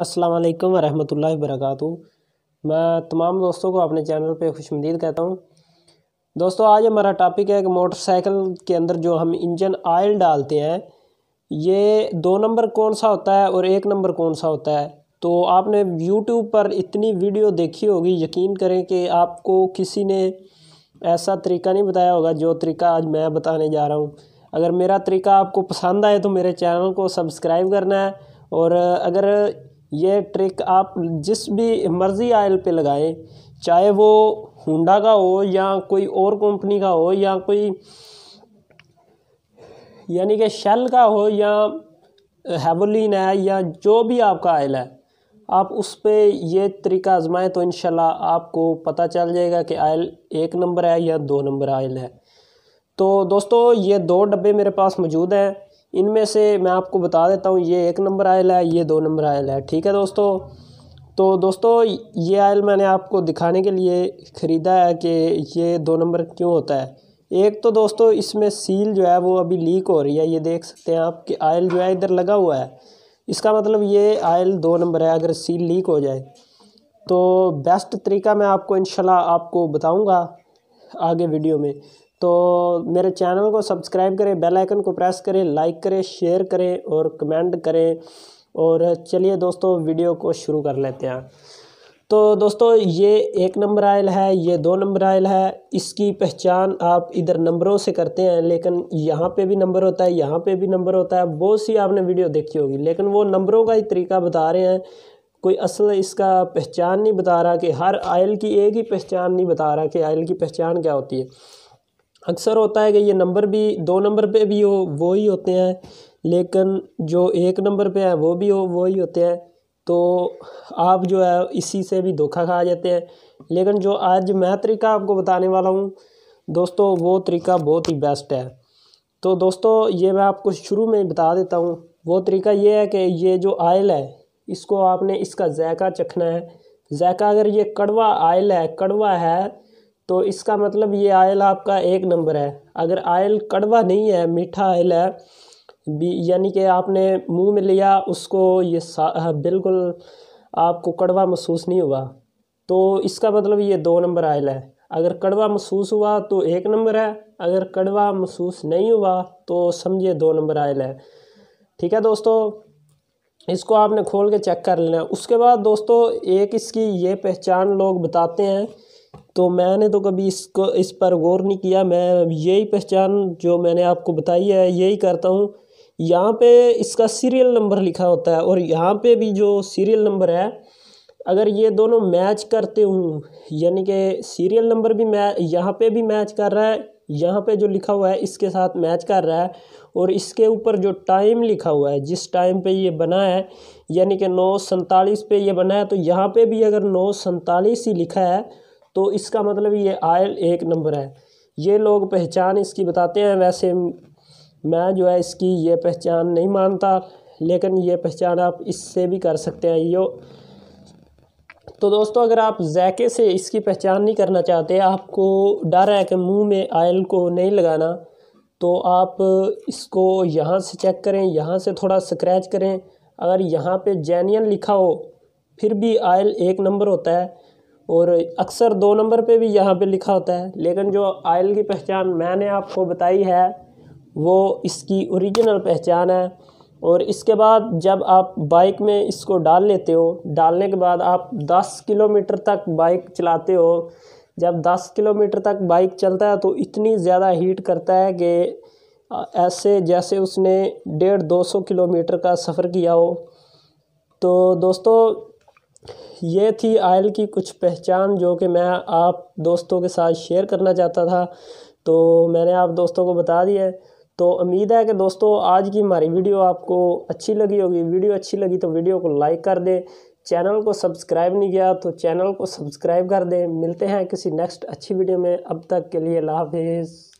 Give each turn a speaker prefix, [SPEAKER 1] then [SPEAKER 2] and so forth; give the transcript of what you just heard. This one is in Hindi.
[SPEAKER 1] असलकम वरहमल वर्का मैं तमाम दोस्तों को अपने चैनल पे खुशमदीद कहता हूँ दोस्तों आज हमारा टॉपिक है कि मोटरसाइकिल के अंदर जो हम इंजन आयल डालते हैं ये दो नंबर कौन सा होता है और एक नंबर कौन सा होता है तो आपने यूट्यूब पर इतनी वीडियो देखी होगी यकीन करें कि आपको किसी ने ऐसा तरीका नहीं बताया होगा जो तरीका आज मैं बताने जा रहा हूँ अगर मेरा तरीका आपको पसंद आए तो मेरे चैनल को सब्सक्राइब करना है और अगर ये ट्रिक आप जिस भी मर्ज़ी आयल पे लगाएं चाहे वो हुंडा का हो या कोई और कंपनी का हो या कोई यानी कि शेल का हो या हेवलिन है या जो भी आपका आयल है आप उस पर यह तरीका आजमाएं तो इन आपको पता चल जाएगा कि आयल एक नंबर है या दो नंबर आयल है तो दोस्तों ये दो डब्बे मेरे पास मौजूद हैं इनमें से मैं आपको बता देता हूँ ये एक नंबर आयल है ये दो नंबर आयल है ठीक है दोस्तों तो दोस्तों ये आयल मैंने आपको दिखाने के लिए ख़रीदा है कि ये दो नंबर क्यों होता है एक तो दोस्तों इसमें सील जो है वो अभी लीक हो रही है ये देख सकते हैं आप कि आयल जो है इधर लगा हुआ है इसका मतलब ये आयल दो नंबर है अगर सील लीक हो जाए तो बेस्ट तरीका मैं आपको इन आपको बताऊँगा आगे वीडियो में तो मेरे चैनल को सब्सक्राइब करें बेल आइकन को प्रेस करें लाइक करें शेयर करें और कमेंट करें और चलिए दोस्तों वीडियो को शुरू कर लेते हैं तो दोस्तों ये एक नंबर आयल है ये दो नंबर आयल है इसकी पहचान आप इधर नंबरों से करते हैं लेकिन यहाँ पे भी नंबर होता है यहाँ पे भी नंबर होता है बहुत सी आपने वीडियो देखी होगी लेकिन वो नंबरों का ही तरीका बता रहे हैं कोई असल इसका पहचान नहीं बता रहा कि हर आयल की एक ही पहचान नहीं बता रहा कि आयल की पहचान क्या होती है अक्सर होता है कि ये नंबर भी दो नंबर पे भी हो वो ही होते हैं लेकिन जो एक नंबर पे है वो भी हो वो ही होते हैं तो आप जो है इसी से भी धोखा खा जाते हैं लेकिन जो आज मैं तरीका आपको बताने वाला हूँ दोस्तों वो तरीका बहुत ही बेस्ट है तो दोस्तों ये मैं आपको शुरू में बता देता हूँ वो तरीका ये है कि ये जो आयल है इसको आपने इसका जायका चखना है जायका अगर ये कड़वा आयल है कड़वा है तो इसका मतलब ये आयल आपका एक नंबर है अगर आयल कड़वा नहीं है मीठा आयल है यानी कि आपने मुंह में लिया उसको ये बिल्कुल आपको कड़वा महसूस नहीं हुआ तो इसका मतलब ये दो नंबर आयल है अगर कड़वा महसूस हुआ तो एक नंबर है अगर कड़वा महसूस नहीं हुआ तो समझिए दो नंबर आयल है ठीक है दोस्तों इसको आपने खोल के चेक कर लेना उसके बाद दोस्तों एक इसकी ये पहचान लोग बताते हैं तो मैंने तो कभी इसको इस पर गौर नहीं किया मैं यही पहचान जो मैंने आपको बताई है यही करता हूँ यहाँ पे इसका सीरियल नंबर लिखा होता है और यहाँ पे भी जो सीरियल नंबर है अगर ये दोनों मैच करते हूँ यानी कि सीरियल नंबर भी मै यहाँ पे भी मैच कर रहा है यहाँ पे जो लिखा हुआ है इसके साथ मैच कर रहा है और इसके ऊपर जो टाइम लिखा हुआ है जिस टाइम पे ये बना है यानी कि नौ सैंतालीस पे ये बना है तो यहाँ पे भी अगर नौ सैंतालीस ही लिखा है तो इसका मतलब ये आयल एक नंबर है ये लोग पहचान इसकी बताते हैं वैसे मैं जो है इसकी ये पहचान नहीं मानता लेकिन ये पहचान आप इससे भी कर सकते हैं यो तो दोस्तों अगर आप जैके से इसकी पहचान नहीं करना चाहते आपको डर है कि मुंह में आयल को नहीं लगाना तो आप इसको यहाँ से चेक करें यहाँ से थोड़ा स्क्रैच करें अगर यहाँ पे जैनियन लिखा हो फिर भी आयल एक नंबर होता है और अक्सर दो नंबर पे भी यहाँ पे लिखा होता है लेकिन जो आयल की पहचान मैंने आपको बताई है वो इसकी ओरिजिनल पहचान है और इसके बाद जब आप बाइक में इसको डाल लेते हो डालने के बाद आप 10 किलोमीटर तक बाइक चलाते हो जब 10 किलोमीटर तक बाइक चलता है तो इतनी ज़्यादा हीट करता है कि ऐसे जैसे उसने डेढ़ दो सौ किलोमीटर का सफ़र किया हो तो दोस्तों ये थी आयल की कुछ पहचान जो कि मैं आप दोस्तों के साथ शेयर करना चाहता था तो मैंने आप दोस्तों को बता दिया है तो उम्मीद है कि दोस्तों आज की हमारी वीडियो आपको अच्छी लगी होगी वीडियो अच्छी लगी तो वीडियो को लाइक कर दें चैनल को सब्सक्राइब नहीं किया तो चैनल को सब्सक्राइब कर दें मिलते हैं किसी नेक्स्ट अच्छी वीडियो में अब तक के लिए अल्लाह हाफिज़